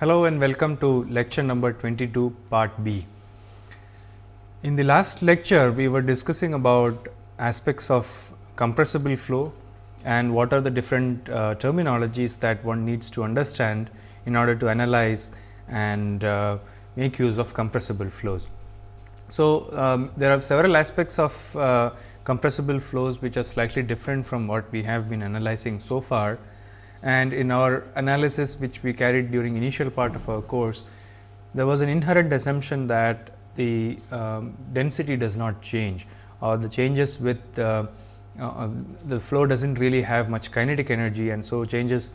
Hello and welcome to lecture number 22 part B. In the last lecture we were discussing about aspects of compressible flow and what are the different uh, terminologies that one needs to understand in order to analyze and uh, make use of compressible flows. So, um, there are several aspects of uh, compressible flows which are slightly different from what we have been analyzing so far and in our analysis which we carried during initial part of our course, there was an inherent assumption that the um, density does not change or the changes with uh, uh, the flow does not really have much kinetic energy and so changes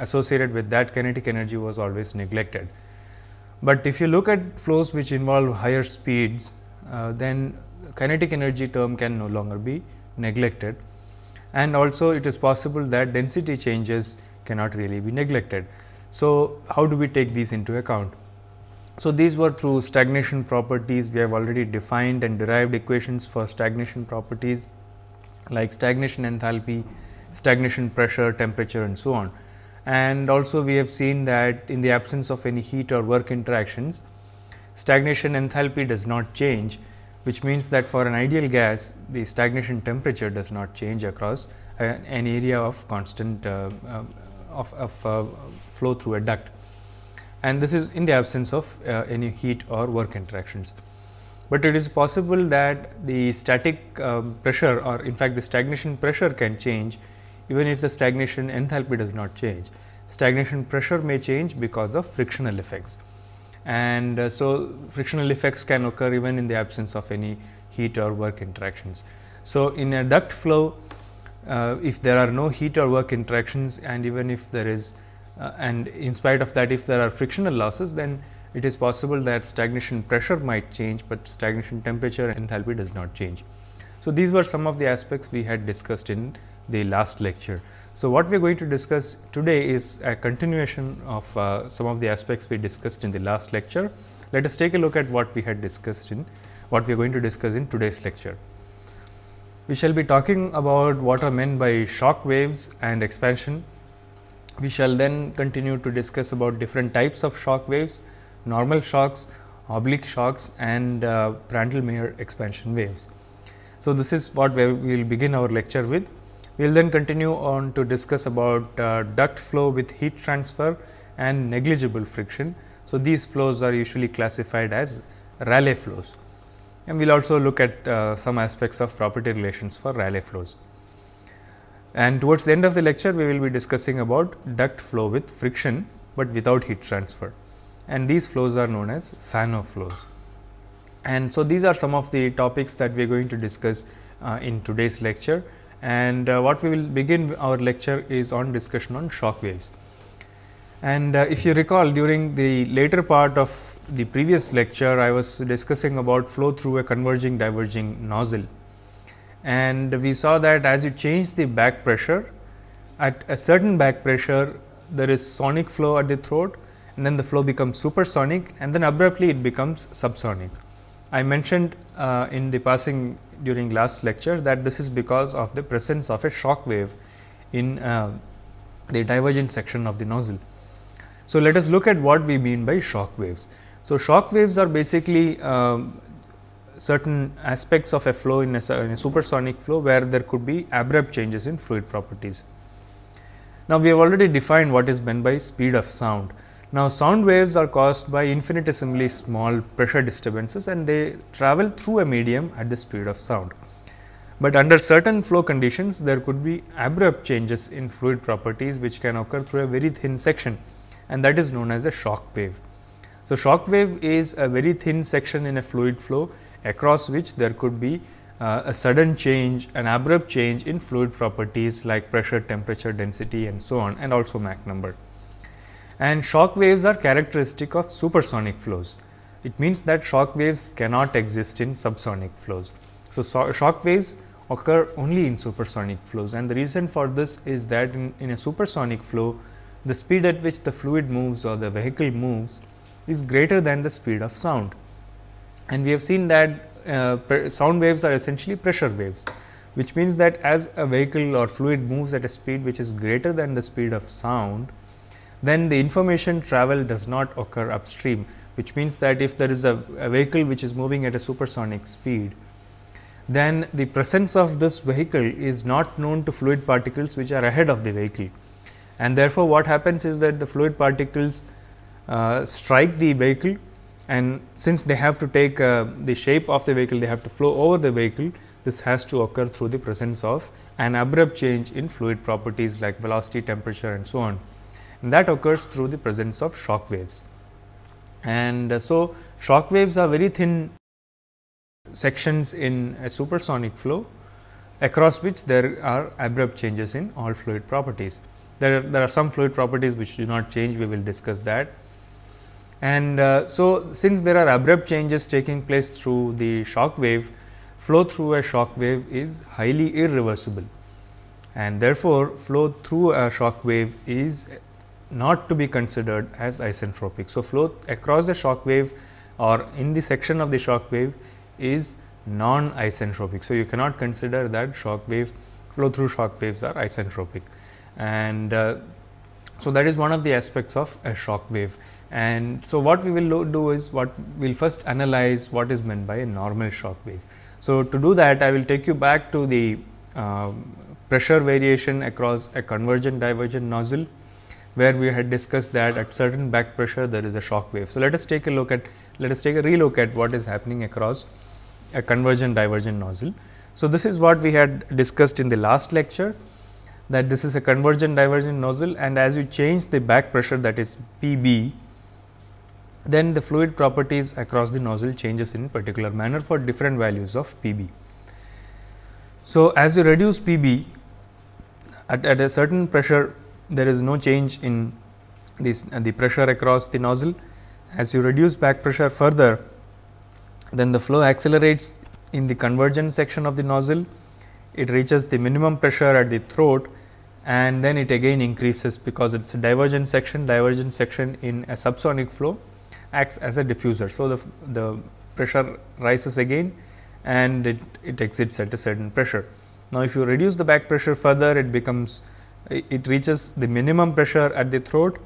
associated with that kinetic energy was always neglected. But if you look at flows which involve higher speeds, uh, then kinetic energy term can no longer be neglected and also it is possible that density changes cannot really be neglected. So, how do we take these into account? So, these were through stagnation properties we have already defined and derived equations for stagnation properties like stagnation enthalpy, stagnation pressure, temperature and so on. And also we have seen that in the absence of any heat or work interactions, stagnation enthalpy does not change which means that for an ideal gas the stagnation temperature does not change across uh, an area of constant uh, uh, of, of uh, flow through a duct and this is in the absence of uh, any heat or work interactions. But it is possible that the static um, pressure or in fact the stagnation pressure can change even if the stagnation enthalpy does not change. Stagnation pressure may change because of frictional effects and uh, so frictional effects can occur even in the absence of any heat or work interactions. So, in a duct flow uh, if there are no heat or work interactions and even if there is uh, and in spite of that if there are frictional losses then it is possible that stagnation pressure might change, but stagnation temperature and enthalpy does not change. So, these were some of the aspects we had discussed in the last lecture. So, what we are going to discuss today is a continuation of uh, some of the aspects we discussed in the last lecture. Let us take a look at what we had discussed in what we are going to discuss in today's lecture. We shall be talking about what are meant by shock waves and expansion. We shall then continue to discuss about different types of shock waves, normal shocks, oblique shocks and uh, Prandtl-Meyer expansion waves. So, this is what we will begin our lecture with. We will then continue on to discuss about uh, duct flow with heat transfer and negligible friction. So, these flows are usually classified as Rayleigh flows and we will also look at uh, some aspects of property relations for Rayleigh flows. And towards the end of the lecture, we will be discussing about duct flow with friction, but without heat transfer and these flows are known as Fano flows. And so, these are some of the topics that we are going to discuss uh, in today's lecture and uh, what we will begin our lecture is on discussion on shock waves. And uh, if you recall during the later part of the previous lecture, I was discussing about flow through a converging diverging nozzle. And we saw that as you change the back pressure, at a certain back pressure, there is sonic flow at the throat and then the flow becomes supersonic and then abruptly it becomes subsonic. I mentioned uh, in the passing during last lecture that this is because of the presence of a shock wave in uh, the divergent section of the nozzle. So, let us look at what we mean by shock waves. So, shock waves are basically um, certain aspects of a flow in a, in a supersonic flow where there could be abrupt changes in fluid properties. Now, we have already defined what is meant by speed of sound. Now sound waves are caused by infinitesimally small pressure disturbances and they travel through a medium at the speed of sound. But under certain flow conditions there could be abrupt changes in fluid properties which can occur through a very thin section and that is known as a shock wave. So shock wave is a very thin section in a fluid flow across which there could be uh, a sudden change, an abrupt change in fluid properties like pressure, temperature, density and so on and also Mach number and shock waves are characteristic of supersonic flows. It means that shock waves cannot exist in subsonic flows. So, so shock waves occur only in supersonic flows and the reason for this is that in, in a supersonic flow, the speed at which the fluid moves or the vehicle moves is greater than the speed of sound. And we have seen that uh, sound waves are essentially pressure waves, which means that as a vehicle or fluid moves at a speed which is greater than the speed of sound, then the information travel does not occur upstream which means that if there is a, a, vehicle which is moving at a supersonic speed then the presence of this vehicle is not known to fluid particles which are ahead of the vehicle and therefore what happens is that the fluid particles uh, strike the vehicle and since they have to take uh, the shape of the vehicle they have to flow over the vehicle this has to occur through the presence of an abrupt change in fluid properties like velocity temperature and so on and that occurs through the presence of shock waves. And uh, so, shock waves are very thin sections in a supersonic flow across which there are abrupt changes in all fluid properties. There are, there are some fluid properties which do not change, we will discuss that. And uh, so, since there are abrupt changes taking place through the shock wave, flow through a shock wave is highly irreversible. And therefore, flow through a shock wave is not to be considered as isentropic. So, flow across the shock wave or in the section of the shock wave is non-isentropic. So, you cannot consider that shock wave flow through shock waves are isentropic and uh, so that is one of the aspects of a shock wave. And so, what we will do is what we will first analyze what is meant by a normal shock wave. So, to do that I will take you back to the uh, pressure variation across a convergent divergent nozzle where we had discussed that at certain back pressure there is a shock wave. So, let us take a look at let us take a relook at what is happening across a convergent divergent nozzle. So, this is what we had discussed in the last lecture that this is a convergent divergent nozzle and as you change the back pressure that is PB then the fluid properties across the nozzle changes in particular manner for different values of PB. So, as you reduce PB at, at a certain pressure there is no change in this uh, the pressure across the nozzle. As you reduce back pressure further, then the flow accelerates in the convergent section of the nozzle, it reaches the minimum pressure at the throat and then it again increases because it is a divergent section, divergent section in a subsonic flow acts as a diffuser. So, the, the pressure rises again and it, it exits at a certain pressure. Now, if you reduce the back pressure further, it becomes it reaches the minimum pressure at the throat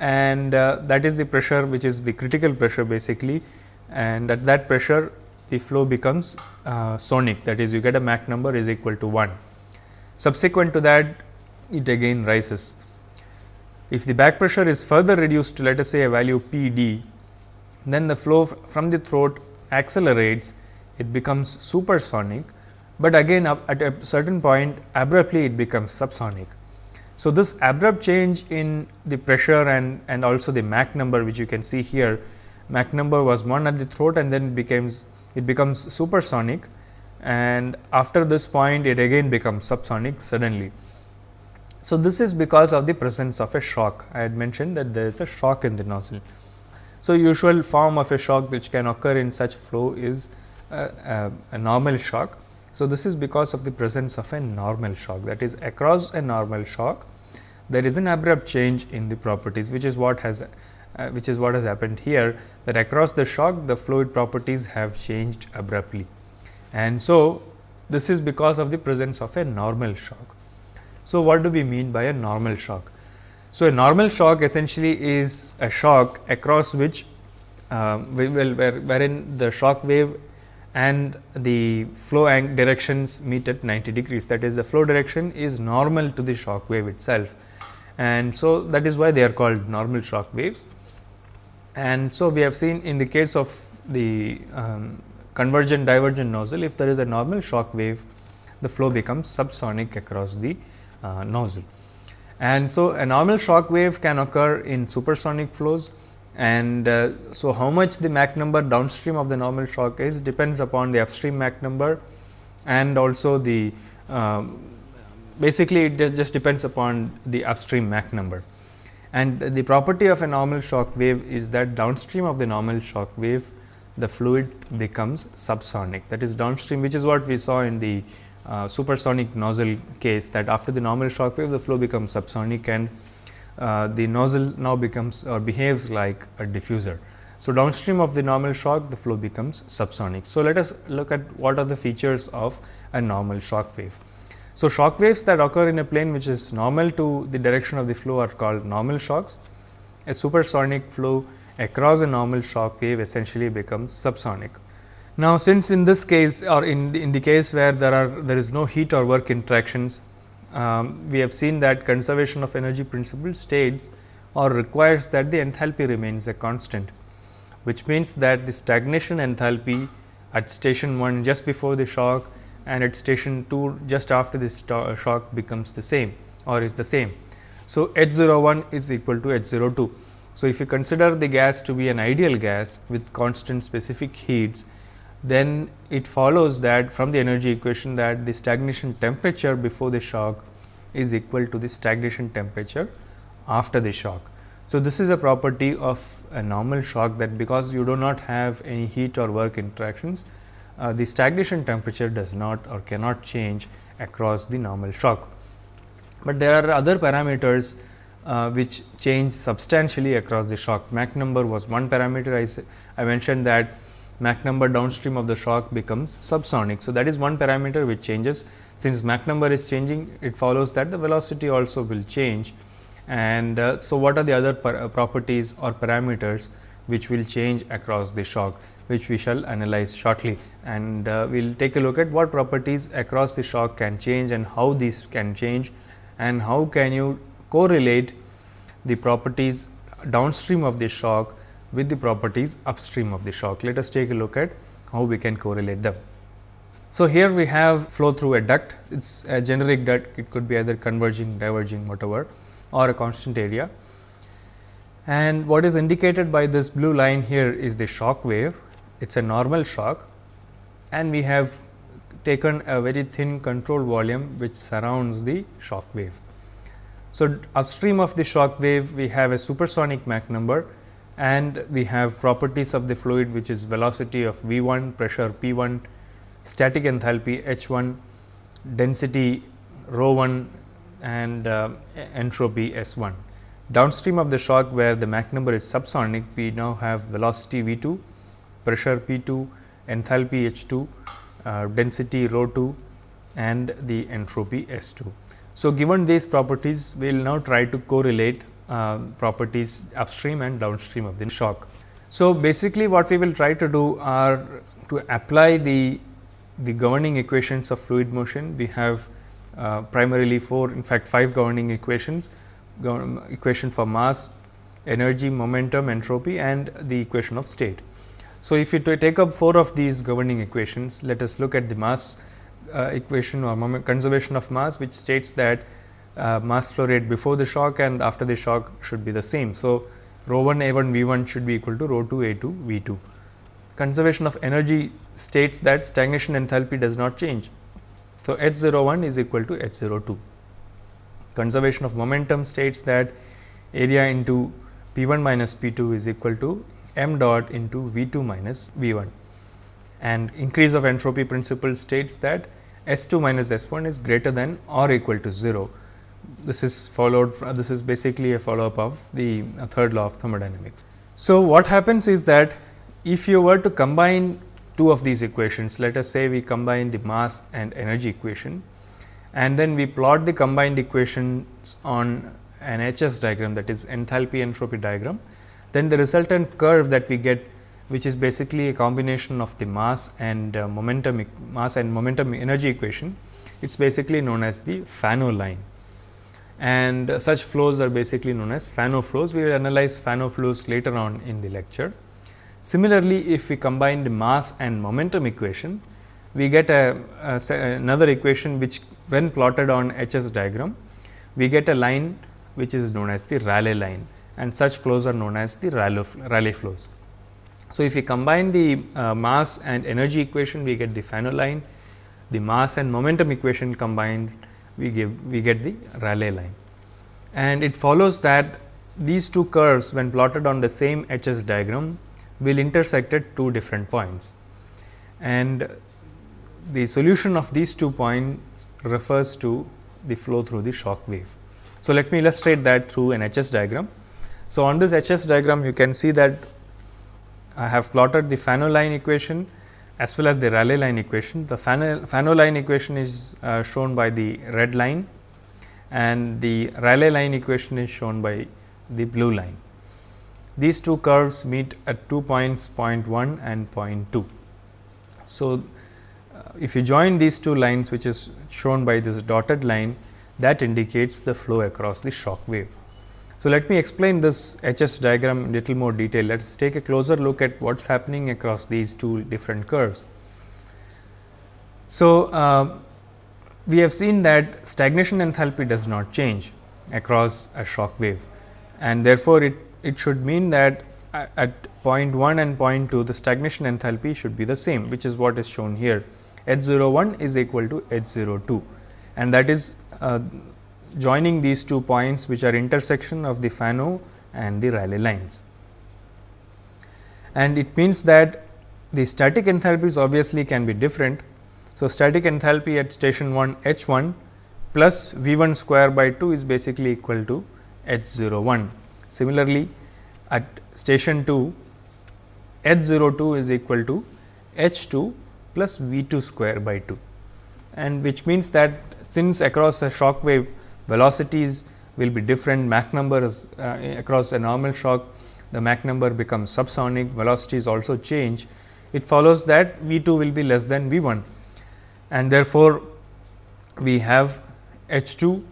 and uh, that is the pressure which is the critical pressure basically and at that pressure the flow becomes uh, sonic that is you get a Mach number is equal to 1. Subsequent to that it again rises. If the back pressure is further reduced to let us say a value P d then the flow from the throat accelerates it becomes supersonic, but again at a certain point abruptly it becomes subsonic. So, this abrupt change in the pressure and, and also the Mach number which you can see here, Mach number was 1 at the throat and then it becomes, it becomes supersonic and after this point it again becomes subsonic suddenly. So, this is because of the presence of a shock, I had mentioned that there is a shock in the nozzle. So, usual form of a shock which can occur in such flow is uh, uh, a normal shock so, this is because of the presence of a normal shock that is across a normal shock there is an abrupt change in the properties which is what has uh, which is what has happened here that across the shock the fluid properties have changed abruptly. And so, this is because of the presence of a normal shock. So, what do we mean by a normal shock? So, a normal shock essentially is a shock across which uh, um, well, where, wherein the shock wave and the flow directions meet at 90 degrees that is the flow direction is normal to the shock wave itself and so that is why they are called normal shock waves. And so, we have seen in the case of the um, convergent divergent nozzle if there is a normal shock wave the flow becomes subsonic across the uh, nozzle. And so, a normal shock wave can occur in supersonic flows and uh, so how much the Mach number downstream of the normal shock is depends upon the upstream Mach number and also the um, basically it just depends upon the upstream Mach number. And the property of a normal shock wave is that downstream of the normal shock wave the fluid becomes subsonic that is downstream which is what we saw in the uh, supersonic nozzle case that after the normal shock wave the flow becomes subsonic and uh, the nozzle now becomes or uh, behaves like a diffuser. So, downstream of the normal shock the flow becomes subsonic. So, let us look at what are the features of a normal shock wave. So, shock waves that occur in a plane which is normal to the direction of the flow are called normal shocks. A supersonic flow across a normal shock wave essentially becomes subsonic. Now, since in this case or in the, in the case where there are there is no heat or work interactions, um, we have seen that conservation of energy principle states or requires that the enthalpy remains a constant, which means that the stagnation enthalpy at station 1 just before the shock and at station 2 just after the shock becomes the same or is the same. So, H01 is equal to H02. So, if you consider the gas to be an ideal gas with constant specific heats then it follows that from the energy equation that the stagnation temperature before the shock is equal to the stagnation temperature after the shock. So, this is a property of a normal shock that because you do not have any heat or work interactions, uh, the stagnation temperature does not or cannot change across the normal shock. But there are other parameters uh, which change substantially across the shock. Mach number was one parameter. I, I mentioned that Mach number downstream of the shock becomes subsonic. So, that is one parameter which changes. Since Mach number is changing, it follows that the velocity also will change. And uh, so, what are the other uh, properties or parameters which will change across the shock, which we shall analyze shortly. And uh, we will take a look at what properties across the shock can change and how these can change and how can you correlate the properties downstream of the shock with the properties upstream of the shock. Let us take a look at how we can correlate them. So, here we have flow through a duct, it is a generic duct, it could be either converging, diverging, whatever or a constant area. And what is indicated by this blue line here is the shock wave, it is a normal shock and we have taken a very thin control volume which surrounds the shock wave. So, upstream of the shock wave we have a supersonic Mach number and we have properties of the fluid which is velocity of V1, pressure P1, static enthalpy H1, density rho 1 and uh, entropy S1. Downstream of the shock where the Mach number is subsonic, we now have velocity V2, pressure P2, enthalpy H2, uh, density rho 2 and the entropy S2. So, given these properties, we will now try to correlate uh, properties upstream and downstream of the shock. So, basically what we will try to do are to apply the, the governing equations of fluid motion. We have uh, primarily four in fact five governing equations, equation for mass, energy, momentum, entropy and the equation of state. So, if you take up four of these governing equations, let us look at the mass uh, equation or conservation of mass which states that uh, mass flow rate before the shock and after the shock should be the same. So, rho 1 A 1 V 1 should be equal to rho 2 A 2 V 2. Conservation of energy states that stagnation enthalpy does not change. So, H 0 1 is equal to H 0 2. Conservation of momentum states that area into P 1 minus P 2 is equal to m dot into V 2 minus V 1 and increase of entropy principle states that S 2 minus S 1 is greater than or equal to 0 this is followed this is basically a follow up of the uh, third law of thermodynamics. So, what happens is that if you were to combine two of these equations let us say we combine the mass and energy equation and then we plot the combined equations on an HS diagram that is enthalpy entropy diagram then the resultant curve that we get which is basically a combination of the mass and uh, momentum mass and momentum energy equation it's basically known as the Fano line and uh, such flows are basically known as Fano flows. We will analyze Fano flows later on in the lecture. Similarly, if we combine the mass and momentum equation, we get a, a, another equation which when plotted on HS diagram, we get a line which is known as the Rayleigh line and such flows are known as the Rayleigh flows. So, if we combine the uh, mass and energy equation, we get the Fano line, the mass and momentum equation combines we give we get the Rayleigh line. And it follows that these two curves when plotted on the same HS diagram will intersect at two different points. And the solution of these two points refers to the flow through the shock wave. So, let me illustrate that through an HS diagram. So, on this HS diagram you can see that I have plotted the Fano line equation as well as the Rayleigh line equation. The Fano line equation is uh, shown by the red line and the Rayleigh line equation is shown by the blue line. These two curves meet at two points 0.1 and 0.2. So, uh, if you join these two lines which is shown by this dotted line that indicates the flow across the shock wave. So, let me explain this HS diagram in little more detail. Let us take a closer look at what is happening across these two different curves. So, uh, we have seen that stagnation enthalpy does not change across a shock wave and therefore, it, it should mean that at point 1 and point 2 the stagnation enthalpy should be the same which is what is shown here. H 01 is equal to H 02 and that is uh, joining these two points which are intersection of the Fano and the Rayleigh lines. And it means that the static enthalpies obviously can be different. So, static enthalpy at station 1 H 1 plus V 1 square by 2 is basically equal to H 0 1. Similarly, at station 2 H 0 2 is equal to H 2 plus V 2 square by 2 and which means that since across a shock wave velocities will be different, Mach number is uh, across a normal shock, the Mach number becomes subsonic, velocities also change. It follows that V 2 will be less than V 1 and therefore, we have H 2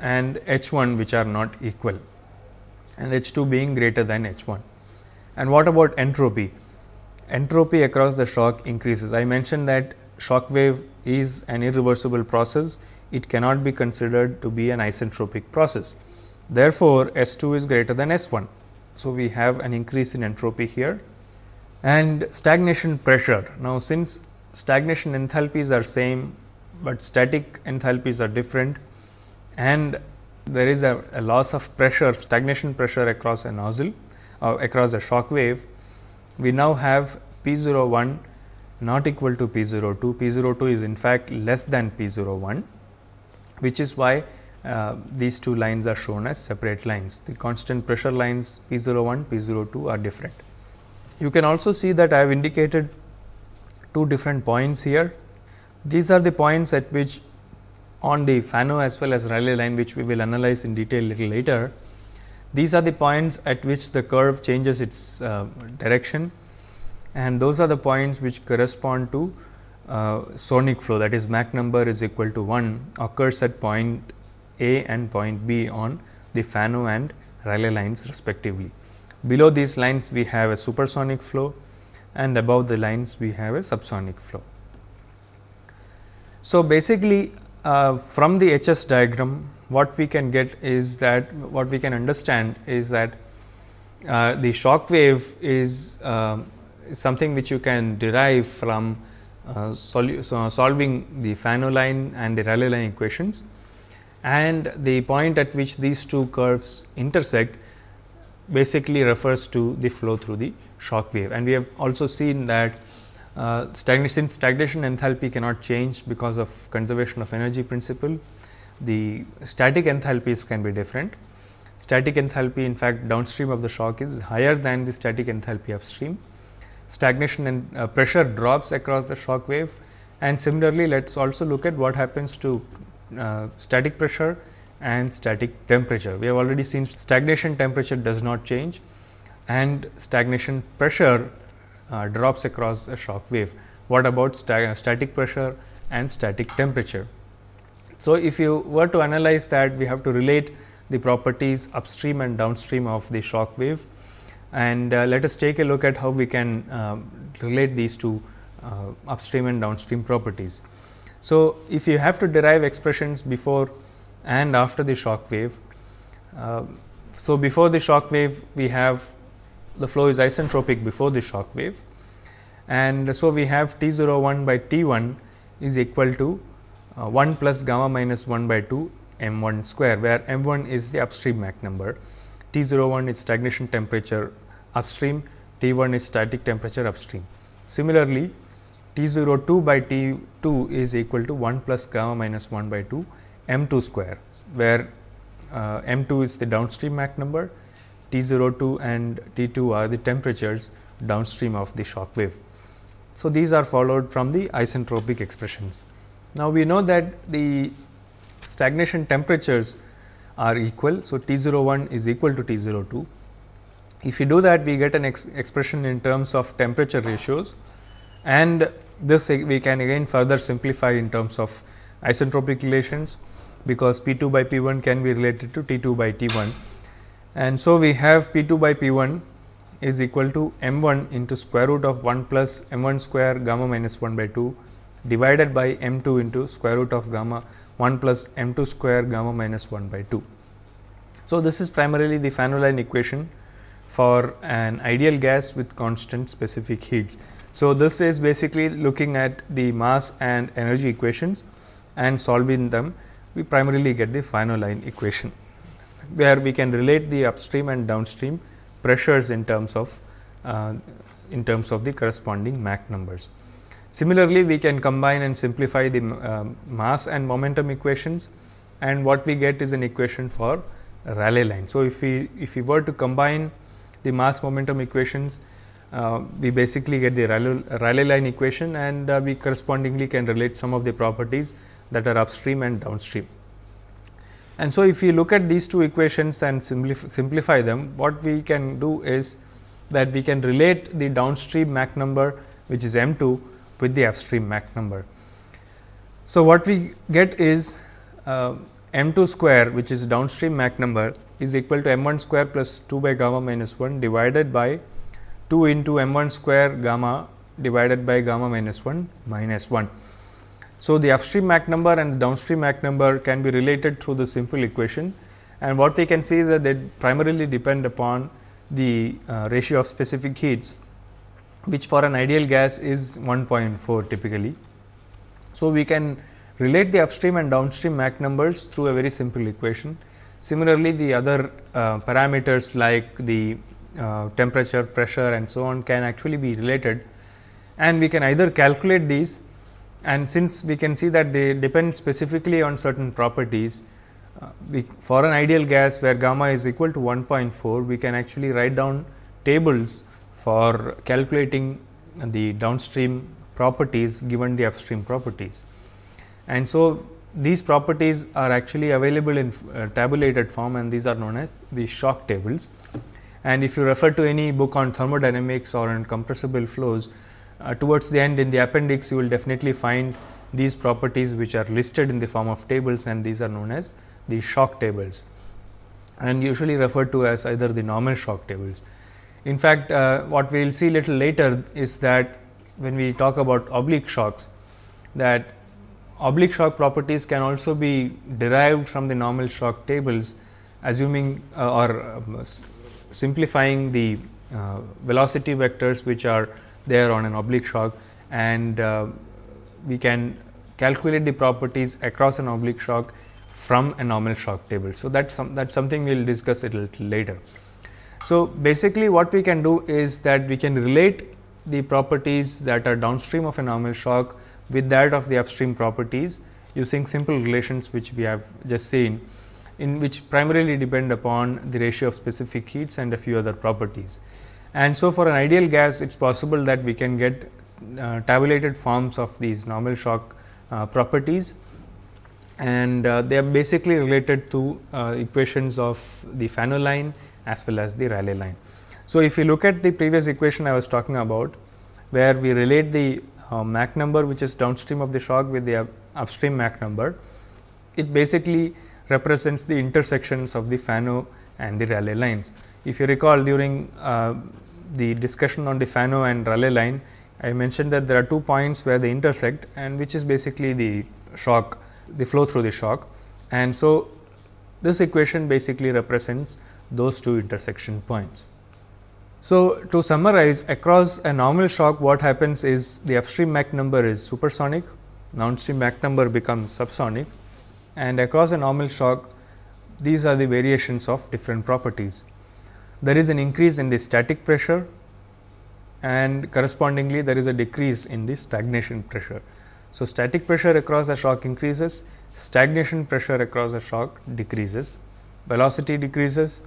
and H 1 which are not equal and H 2 being greater than H 1. And what about entropy? Entropy across the shock increases. I mentioned that shock wave is an irreversible process it cannot be considered to be an isentropic process. Therefore, S2 is greater than S1. So, we have an increase in entropy here and stagnation pressure. Now, since stagnation enthalpies are same, but static enthalpies are different and there is a, a loss of pressure, stagnation pressure across a nozzle uh, across a shock wave, we now have P01 not equal to P02, P02 is in fact less than P01 which is why uh, these two lines are shown as separate lines. The constant pressure lines P 01, P 02 are different. You can also see that I have indicated two different points here. These are the points at which on the Fano as well as Rayleigh line which we will analyze in detail little later. These are the points at which the curve changes its uh, direction and those are the points which correspond to uh, sonic flow that is Mach number is equal to 1 occurs at point A and point B on the Fano and Rayleigh lines respectively. Below these lines we have a supersonic flow and above the lines we have a subsonic flow. So, basically uh, from the HS diagram what we can get is that what we can understand is that uh, the shock wave is uh, something which you can derive from so solving the Fanoline and the Rayleigh line equations and the point at which these two curves intersect basically refers to the flow through the shock wave and we have also seen that uh, stagnation, since stagnation enthalpy cannot change because of conservation of energy principle, the static enthalpies can be different. Static enthalpy in fact downstream of the shock is higher than the static enthalpy upstream stagnation and uh, pressure drops across the shock wave. And similarly, let us also look at what happens to uh, static pressure and static temperature. We have already seen stagnation temperature does not change and stagnation pressure uh, drops across a shock wave. What about sta static pressure and static temperature? So, if you were to analyze that, we have to relate the properties upstream and downstream of the shock wave and uh, let us take a look at how we can um, relate these two uh, upstream and downstream properties. So, if you have to derive expressions before and after the shock wave, um, so before the shock wave we have the flow is isentropic before the shock wave and so we have T 0 1 by T 1 is equal to uh, 1 plus gamma minus 1 by 2 m 1 square where m 1 is the upstream Mach number T01 is stagnation temperature upstream, T1 is static temperature upstream. Similarly, T02 by T2 is equal to 1 plus gamma minus 1 by 2 M2 square, where uh, M2 is the downstream Mach number, T02 and T2 are the temperatures downstream of the shock wave. So, these are followed from the isentropic expressions. Now, we know that the stagnation temperatures are equal. So, T01 is equal to T02. If you do that we get an ex expression in terms of temperature ratios and this we can again further simplify in terms of isentropic relations because P2 by P1 can be related to T2 by T1. And so, we have P2 by P1 is equal to M1 into square root of 1 plus M1 square gamma minus 1 by 2 divided by M2 into square root of gamma 1 plus m2 square gamma minus 1 by 2. So, this is primarily the Van line equation for an ideal gas with constant specific heats. So, this is basically looking at the mass and energy equations and solving them we primarily get the Van line equation where we can relate the upstream and downstream pressures in terms of uh, in terms of the corresponding Mach numbers. Similarly, we can combine and simplify the uh, mass and momentum equations and what we get is an equation for Rayleigh line. So, if we if we were to combine the mass momentum equations, uh, we basically get the Rayleigh line equation and uh, we correspondingly can relate some of the properties that are upstream and downstream. And so, if we look at these two equations and simplif simplify them, what we can do is that we can relate the downstream Mach number which is M 2 with the upstream Mach number. So, what we get is uh, m 2 square which is downstream Mach number is equal to m 1 square plus 2 by gamma minus 1 divided by 2 into m 1 square gamma divided by gamma minus 1 minus 1. So, the upstream Mach number and the downstream Mach number can be related through the simple equation and what we can see is that they primarily depend upon the uh, ratio of specific heats which for an ideal gas is 1.4 typically. So, we can relate the upstream and downstream Mach numbers through a very simple equation. Similarly, the other uh, parameters like the uh, temperature, pressure and so on can actually be related and we can either calculate these and since we can see that they depend specifically on certain properties, uh, we, for an ideal gas where gamma is equal to 1.4, we can actually write down tables for calculating the downstream properties given the upstream properties. And so, these properties are actually available in uh, tabulated form and these are known as the shock tables. And if you refer to any book on thermodynamics or on compressible flows, uh, towards the end in the appendix you will definitely find these properties which are listed in the form of tables and these are known as the shock tables and usually referred to as either the normal shock tables in fact, uh, what we will see little later is that when we talk about oblique shocks that oblique shock properties can also be derived from the normal shock tables assuming uh, or um, simplifying the uh, velocity vectors which are there on an oblique shock and uh, we can calculate the properties across an oblique shock from a normal shock table. So, that is some, that's something we will discuss a little later. So, basically what we can do is that we can relate the properties that are downstream of a normal shock with that of the upstream properties using simple relations which we have just seen in which primarily depend upon the ratio of specific heats and a few other properties. And so, for an ideal gas it is possible that we can get uh, tabulated forms of these normal shock uh, properties and uh, they are basically related to uh, equations of the line as well as the Rayleigh line. So, if you look at the previous equation I was talking about, where we relate the uh, Mach number which is downstream of the shock with the up upstream Mach number, it basically represents the intersections of the Fano and the Rayleigh lines. If you recall during uh, the discussion on the Fano and Rayleigh line, I mentioned that there are two points where they intersect and which is basically the shock, the flow through the shock. And so, this equation basically represents those two intersection points. So, to summarize across a normal shock what happens is the upstream Mach number is supersonic, downstream Mach number becomes subsonic and across a normal shock these are the variations of different properties. There is an increase in the static pressure and correspondingly there is a decrease in the stagnation pressure. So, static pressure across a shock increases, stagnation pressure across a shock decreases, velocity decreases,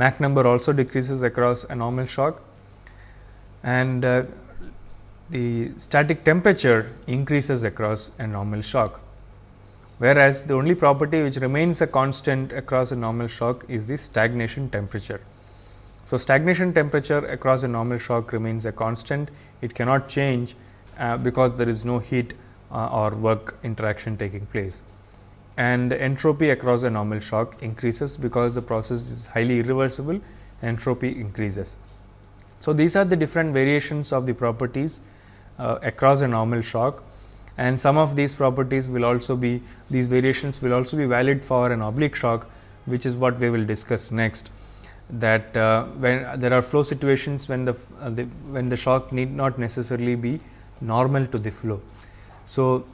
Mach number also decreases across a normal shock and uh, the static temperature increases across a normal shock. Whereas, the only property which remains a constant across a normal shock is the stagnation temperature. So, stagnation temperature across a normal shock remains a constant, it cannot change uh, because there is no heat uh, or work interaction taking place and entropy across a normal shock increases because the process is highly irreversible entropy increases. So, these are the different variations of the properties uh, across a normal shock and some of these properties will also be these variations will also be valid for an oblique shock which is what we will discuss next that uh, when there are flow situations when the, uh, the, when the shock need not necessarily be normal to the flow. So,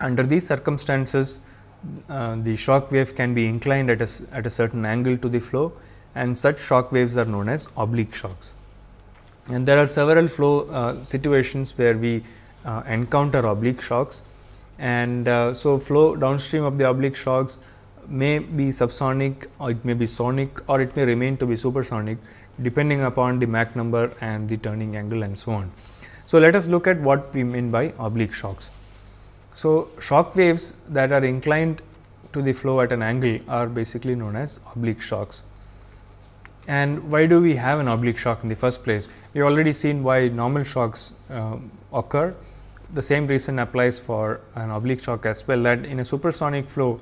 under these circumstances uh, the shock wave can be inclined at a, at a certain angle to the flow and such shock waves are known as oblique shocks. And there are several flow uh, situations where we uh, encounter oblique shocks and uh, so flow downstream of the oblique shocks may be subsonic or it may be sonic or it may remain to be supersonic depending upon the Mach number and the turning angle and so on. So, let us look at what we mean by oblique shocks. So, shock waves that are inclined to the flow at an angle are basically known as oblique shocks. And why do we have an oblique shock in the first place? We already seen why normal shocks uh, occur. The same reason applies for an oblique shock as well that in a supersonic flow,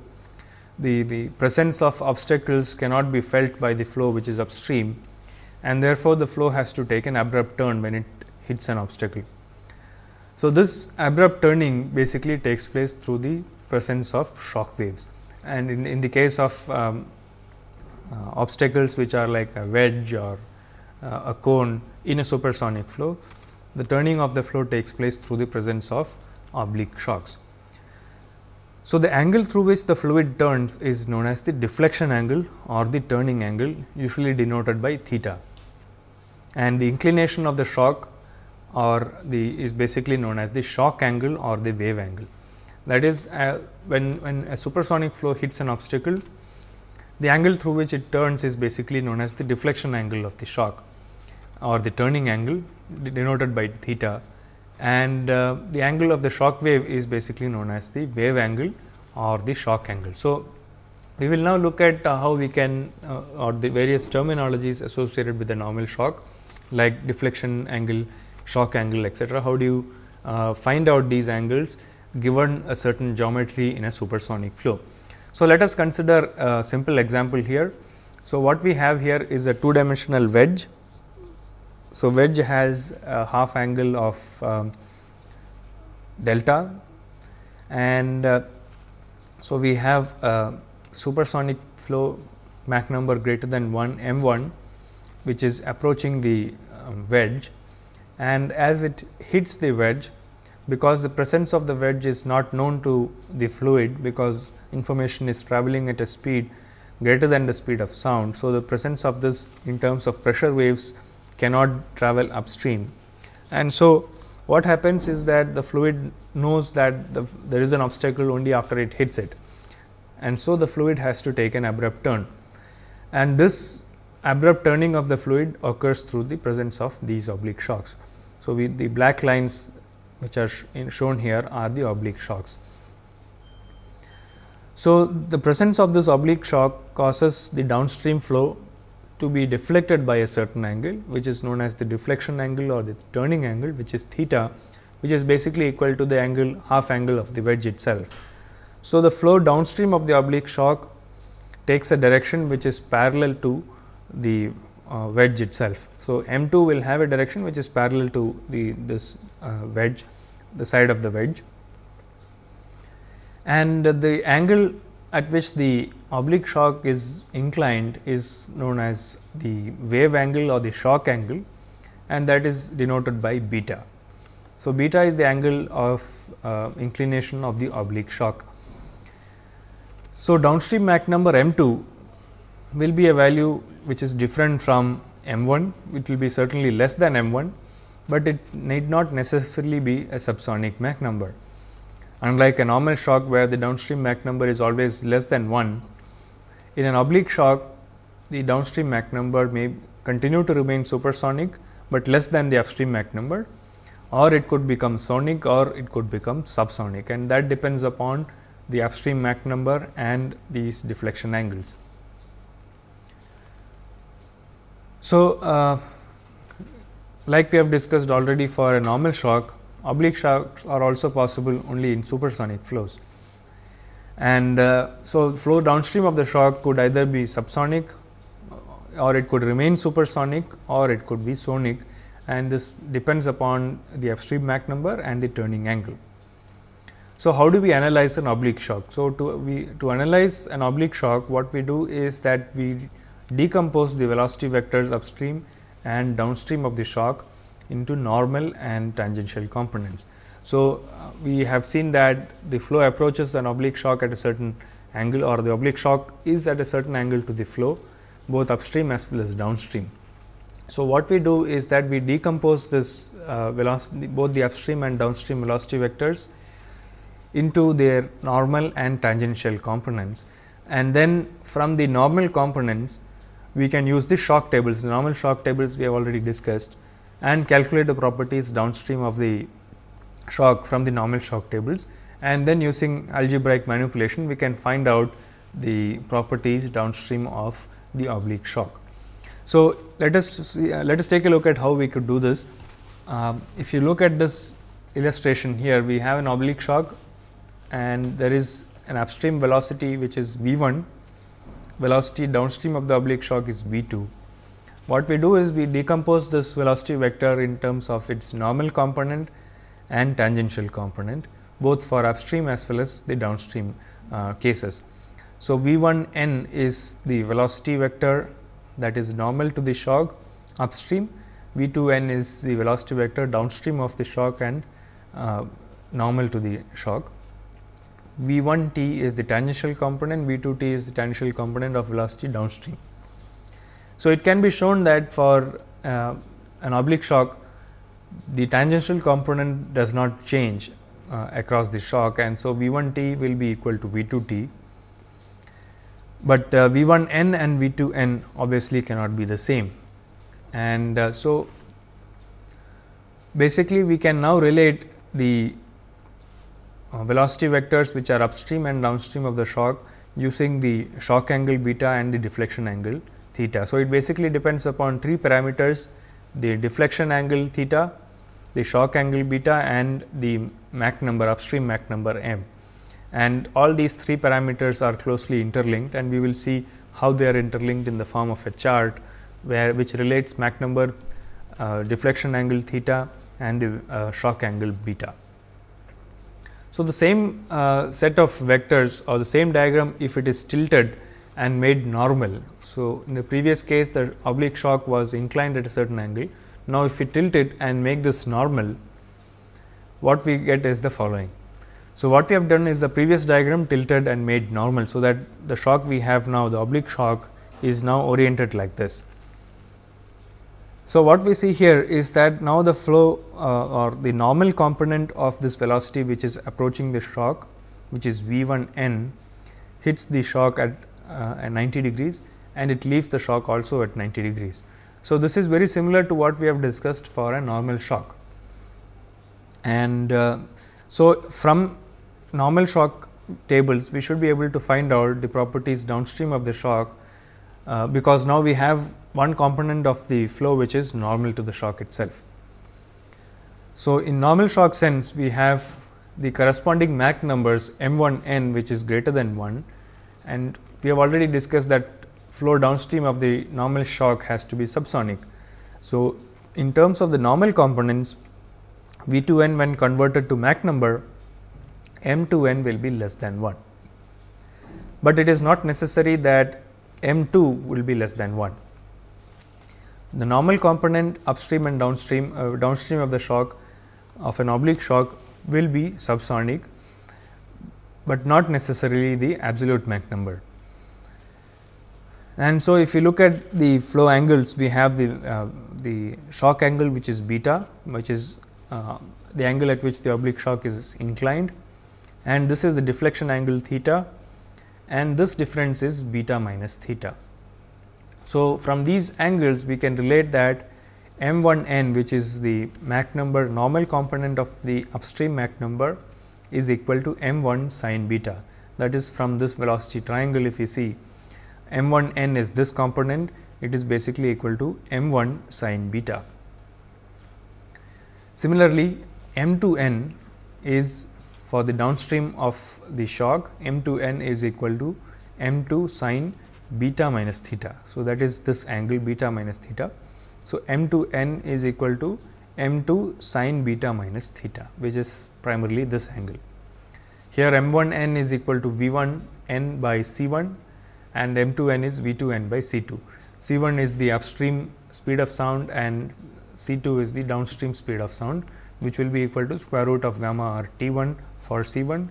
the, the presence of obstacles cannot be felt by the flow which is upstream and therefore, the flow has to take an abrupt turn when it hits an obstacle. So, this abrupt turning basically takes place through the presence of shock waves and in, in the case of um, uh, obstacles which are like a wedge or uh, a cone in a supersonic flow, the turning of the flow takes place through the presence of oblique shocks. So, the angle through which the fluid turns is known as the deflection angle or the turning angle usually denoted by theta and the inclination of the shock or the is basically known as the shock angle or the wave angle. That is uh, when, when a supersonic flow hits an obstacle, the angle through which it turns is basically known as the deflection angle of the shock or the turning angle denoted by theta and uh, the angle of the shock wave is basically known as the wave angle or the shock angle. So, we will now look at uh, how we can uh, or the various terminologies associated with the normal shock like deflection angle, shock angle etc. How do you uh, find out these angles given a certain geometry in a supersonic flow. So, let us consider a simple example here. So, what we have here is a two dimensional wedge. So, wedge has a half angle of um, delta and uh, so we have a supersonic flow Mach number greater than 1 m 1 which is approaching the um, wedge and as it hits the wedge because the presence of the wedge is not known to the fluid because information is traveling at a speed greater than the speed of sound. So, the presence of this in terms of pressure waves cannot travel upstream. And so, what happens is that the fluid knows that the, there is an obstacle only after it hits it. And so, the fluid has to take an abrupt turn. And this abrupt turning of the fluid occurs through the presence of these oblique shocks. So, with the black lines which are sh shown here are the oblique shocks. So, the presence of this oblique shock causes the downstream flow to be deflected by a certain angle which is known as the deflection angle or the turning angle which is theta which is basically equal to the angle half angle of the wedge itself. So, the flow downstream of the oblique shock takes a direction which is parallel to the uh, wedge itself. So, M 2 will have a direction which is parallel to the this uh, wedge the side of the wedge and the angle at which the oblique shock is inclined is known as the wave angle or the shock angle and that is denoted by beta. So, beta is the angle of uh, inclination of the oblique shock. So, downstream Mach number M 2 will be a value which is different from M1, it will be certainly less than M1, but it need not necessarily be a subsonic Mach number. Unlike a normal shock where the downstream Mach number is always less than 1, in an oblique shock the downstream Mach number may continue to remain supersonic, but less than the upstream Mach number or it could become sonic or it could become subsonic and that depends upon the upstream Mach number and these deflection angles. So, uh, like we have discussed already for a normal shock, oblique shocks are also possible only in supersonic flows. And uh, so, flow downstream of the shock could either be subsonic uh, or it could remain supersonic or it could be sonic and this depends upon the upstream Mach number and the turning angle. So, how do we analyze an oblique shock? So, to we to analyze an oblique shock what we do is that we decompose the velocity vectors upstream and downstream of the shock into normal and tangential components. So, uh, we have seen that the flow approaches an oblique shock at a certain angle or the oblique shock is at a certain angle to the flow both upstream as well as downstream. So, what we do is that we decompose this uh, velocity both the upstream and downstream velocity vectors into their normal and tangential components and then from the normal components we can use the shock tables, the normal shock tables we have already discussed and calculate the properties downstream of the shock from the normal shock tables and then using algebraic manipulation we can find out the properties downstream of the oblique shock. So, let us see, uh, let us take a look at how we could do this. Um, if you look at this illustration here we have an oblique shock and there is an upstream velocity which is v 1 velocity downstream of the oblique shock is v2. What we do is we decompose this velocity vector in terms of its normal component and tangential component both for upstream as well as the downstream uh, cases. So, v 1 n is the velocity vector that is normal to the shock upstream, v 2 n is the velocity vector downstream of the shock and uh, normal to the shock v1t is the tangential component, v2t is the tangential component of velocity downstream. So, it can be shown that for uh, an oblique shock, the tangential component does not change uh, across the shock and so v1t will be equal to v2t, but uh, v1n and v2n obviously cannot be the same. And uh, so, basically we can now relate the uh, velocity vectors which are upstream and downstream of the shock using the shock angle beta and the deflection angle theta. So, it basically depends upon three parameters the deflection angle theta, the shock angle beta and the Mach number upstream Mach number m. And all these three parameters are closely interlinked and we will see how they are interlinked in the form of a chart where which relates Mach number, uh, deflection angle theta and the uh, shock angle beta. So, the same uh, set of vectors or the same diagram if it is tilted and made normal. So, in the previous case the oblique shock was inclined at a certain angle. Now, if we tilt it and make this normal, what we get is the following. So, what we have done is the previous diagram tilted and made normal. So, that the shock we have now the oblique shock is now oriented like this. So, what we see here is that now the flow uh, or the normal component of this velocity which is approaching the shock which is V 1 n hits the shock at, uh, at 90 degrees and it leaves the shock also at 90 degrees. So, this is very similar to what we have discussed for a normal shock. And uh, so, from normal shock tables we should be able to find out the properties downstream of the shock uh, because now we have one component of the flow which is normal to the shock itself. So, in normal shock sense we have the corresponding Mach numbers m 1 n which is greater than 1 and we have already discussed that flow downstream of the normal shock has to be subsonic. So, in terms of the normal components V 2 n when converted to Mach number m 2 n will be less than 1. But it is not necessary that m2 will be less than 1. The normal component upstream and downstream uh, downstream of the shock of an oblique shock will be subsonic, but not necessarily the absolute Mach number. And so, if you look at the flow angles, we have the uh, the shock angle which is beta, which is uh, the angle at which the oblique shock is inclined, and this is the deflection angle theta, and this difference is beta minus theta. So, from these angles we can relate that m 1 n which is the Mach number normal component of the upstream Mach number is equal to m 1 sine beta that is from this velocity triangle if you see m 1 n is this component it is basically equal to m 1 sine beta. Similarly, m 2 n is for the downstream of the shock m 2 n is equal to m 2 sine beta minus theta. So, that is this angle beta minus theta. So, m 2 n is equal to m 2 sine beta minus theta which is primarily this angle. Here m 1 n is equal to v 1 n by c 1 and m 2 n is v 2 n by c 2. c 1 is the upstream speed of sound and c 2 is the downstream speed of sound which will be equal to square root of gamma r t 1 for C1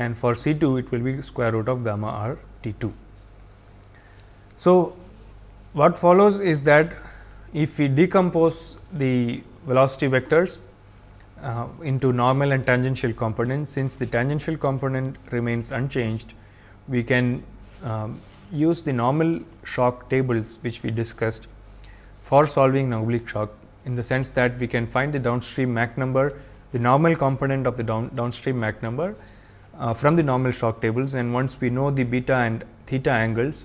and for C2 it will be square root of gamma r T2. So, what follows is that if we decompose the velocity vectors uh, into normal and tangential components, since the tangential component remains unchanged, we can um, use the normal shock tables which we discussed for solving an oblique shock in the sense that we can find the downstream Mach number the normal component of the down, downstream Mach number uh, from the normal shock tables and once we know the beta and theta angles,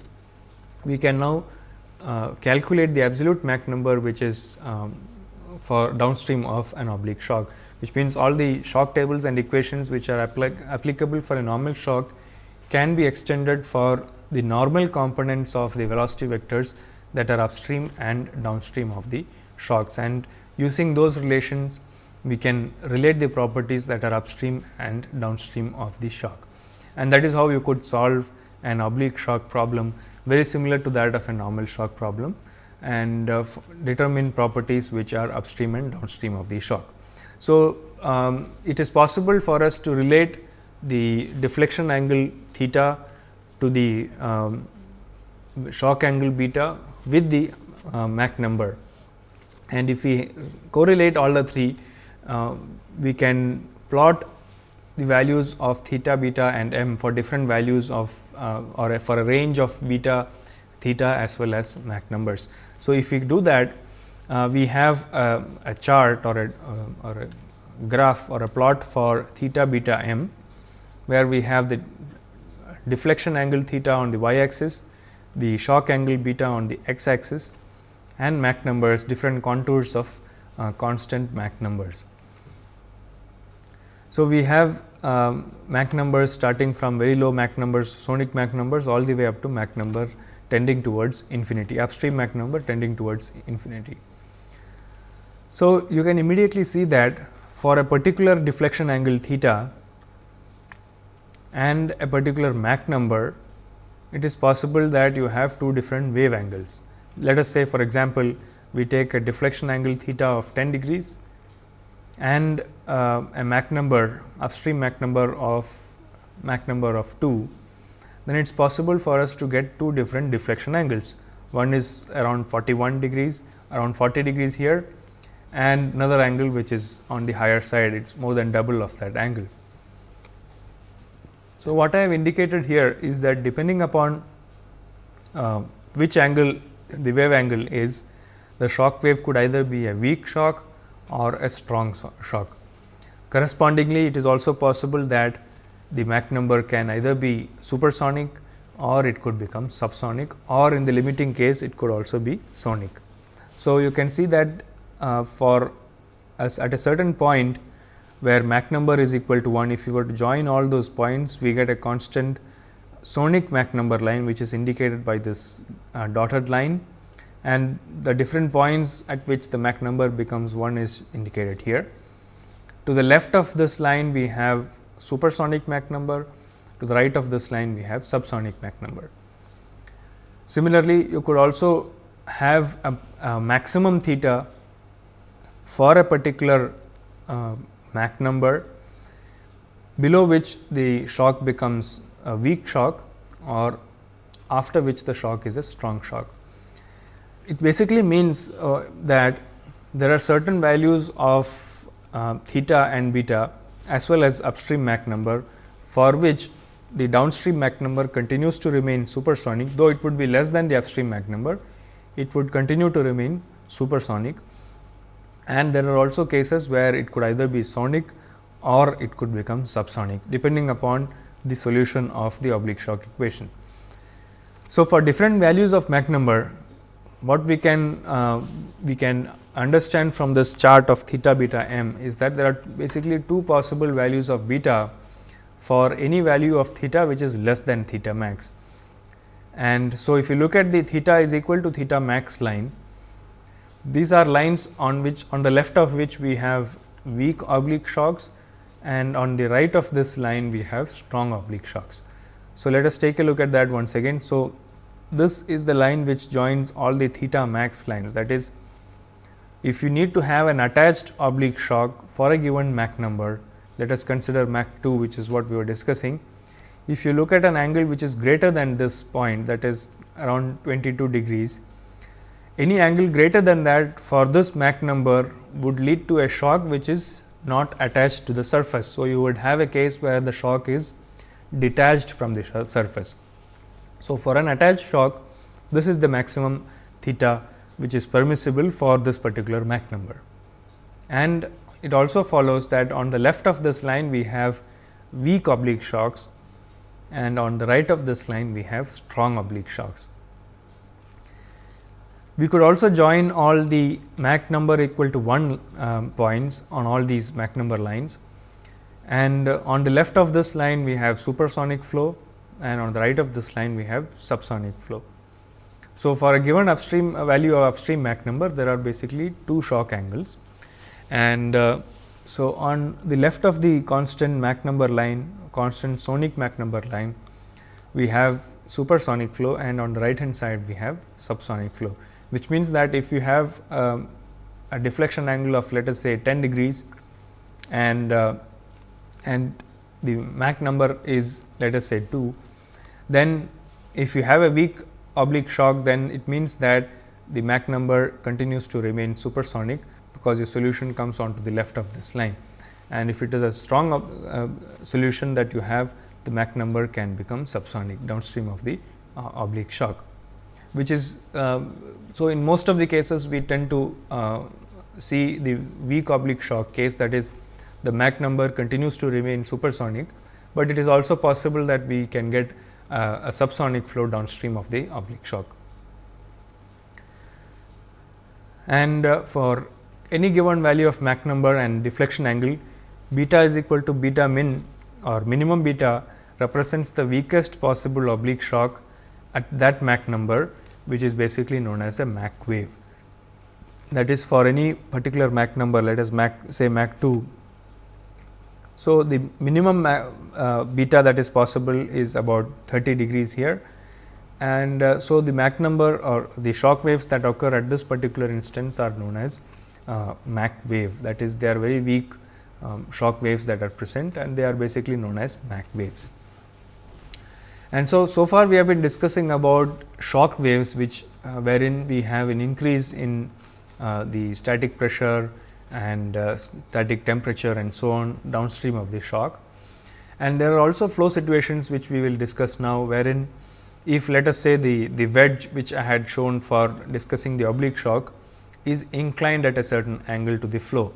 we can now uh, calculate the absolute Mach number which is um, for downstream of an oblique shock, which means all the shock tables and equations which are applicable for a normal shock can be extended for the normal components of the velocity vectors that are upstream and downstream of the shocks and using those relations we can relate the properties that are upstream and downstream of the shock. And that is how you could solve an oblique shock problem very similar to that of a normal shock problem and uh, determine properties which are upstream and downstream of the shock. So, um, it is possible for us to relate the deflection angle theta to the um, shock angle beta with the uh, Mach number. And if we correlate all the three, uh, we can plot the values of theta, beta and m for different values of uh, or for a range of beta, theta as well as Mach numbers. So, if we do that, uh, we have a, a chart or a, uh, or a graph or a plot for theta, beta, m, where we have the deflection angle theta on the y axis, the shock angle beta on the x axis and Mach numbers different contours of uh, constant Mach numbers. So, we have um, Mach numbers starting from very low Mach numbers, sonic Mach numbers all the way up to Mach number tending towards infinity, upstream Mach number tending towards infinity. So, you can immediately see that for a particular deflection angle theta and a particular Mach number, it is possible that you have two different wave angles. Let us say for example, we take a deflection angle theta of 10 degrees and uh, a Mach number upstream Mach number of Mach number of 2, then it is possible for us to get two different deflection angles. One is around 41 degrees, around 40 degrees here and another angle which is on the higher side, it is more than double of that angle. So, what I have indicated here is that depending upon uh, which angle the wave angle is, the shock wave could either be a weak shock or a strong shock. Correspondingly, it is also possible that the Mach number can either be supersonic or it could become subsonic or in the limiting case it could also be sonic. So, you can see that uh, for at a certain point where Mach number is equal to 1 if you were to join all those points we get a constant sonic Mach number line which is indicated by this uh, dotted line and the different points at which the Mach number becomes 1 is indicated here. To the left of this line we have supersonic Mach number, to the right of this line we have subsonic Mach number. Similarly, you could also have a, a maximum theta for a particular uh, Mach number below which the shock becomes a weak shock or after which the shock is a strong shock. It basically means uh, that there are certain values of uh, theta and beta as well as upstream Mach number for which the downstream Mach number continues to remain supersonic though it would be less than the upstream Mach number it would continue to remain supersonic and there are also cases where it could either be sonic or it could become subsonic depending upon the solution of the oblique shock equation. So, for different values of Mach number what we can uh, we can understand from this chart of theta beta m is that there are basically two possible values of beta for any value of theta which is less than theta max. And so, if you look at the theta is equal to theta max line, these are lines on which on the left of which we have weak oblique shocks and on the right of this line we have strong oblique shocks. So, let us take a look at that once again. So, this is the line which joins all the theta max lines that is if you need to have an attached oblique shock for a given Mach number, let us consider Mach 2 which is what we were discussing. If you look at an angle which is greater than this point that is around 22 degrees, any angle greater than that for this Mach number would lead to a shock which is not attached to the surface. So, you would have a case where the shock is detached from the surface. So, for an attached shock, this is the maximum theta which is permissible for this particular Mach number. And it also follows that on the left of this line we have weak oblique shocks and on the right of this line we have strong oblique shocks. We could also join all the Mach number equal to 1 uh, points on all these Mach number lines and on the left of this line we have supersonic flow and on the right of this line we have subsonic flow. So, for a given upstream value of upstream Mach number, there are basically two shock angles. And uh, so, on the left of the constant Mach number line, constant sonic Mach number line, we have supersonic flow and on the right hand side we have subsonic flow, which means that if you have um, a deflection angle of let us say 10 degrees and, uh, and the Mach number is let us say 2, then if you have a weak oblique shock then it means that the Mach number continues to remain supersonic because your solution comes on to the left of this line. And if it is a strong uh, solution that you have the Mach number can become subsonic downstream of the uh, oblique shock which is uh, so in most of the cases we tend to uh, see the weak oblique shock case that is the Mach number continues to remain supersonic, but it is also possible that we can get uh, a subsonic flow downstream of the oblique shock. And uh, for any given value of Mach number and deflection angle, beta is equal to beta min or minimum beta represents the weakest possible oblique shock at that Mach number, which is basically known as a Mach wave. That is for any particular Mach number, let us Mach, say Mach 2 so, the minimum uh, uh, beta that is possible is about 30 degrees here and uh, so the Mach number or the shock waves that occur at this particular instance are known as uh, Mach wave that is they are very weak um, shock waves that are present and they are basically known as Mach waves. And so, so far we have been discussing about shock waves which uh, wherein we have an increase in uh, the static pressure and uh, static temperature and so on downstream of the shock. And there are also flow situations which we will discuss now wherein if let us say the, the wedge which I had shown for discussing the oblique shock is inclined at a certain angle to the flow.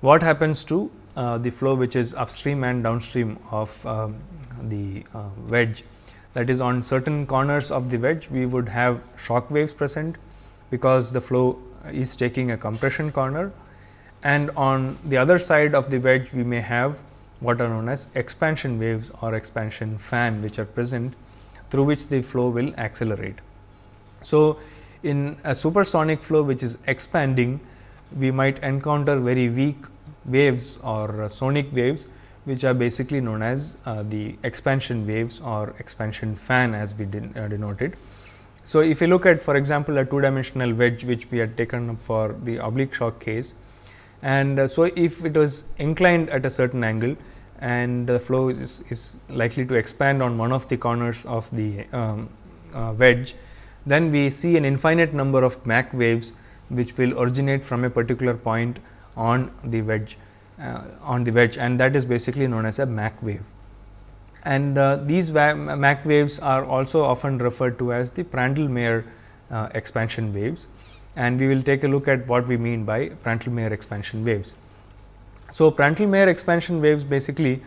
What happens to uh, the flow which is upstream and downstream of um, the uh, wedge? That is on certain corners of the wedge we would have shock waves present because the flow is taking a compression corner and on the other side of the wedge we may have what are known as expansion waves or expansion fan which are present through which the flow will accelerate. So, in a supersonic flow which is expanding we might encounter very weak waves or uh, sonic waves which are basically known as uh, the expansion waves or expansion fan as we den uh, denoted. So, if you look at for example, a two dimensional wedge which we had taken up for the oblique shock case, and uh, so if it was inclined at a certain angle and the flow is, is likely to expand on one of the corners of the um, uh, wedge, then we see an infinite number of Mach waves which will originate from a particular point on the wedge uh, on the wedge and that is basically known as a Mach wave. And uh, these wa Mach waves are also often referred to as the Prandtl-Meyer uh, expansion waves and we will take a look at what we mean by Prandtl Meyer expansion waves. So, Prandtl Meyer expansion waves basically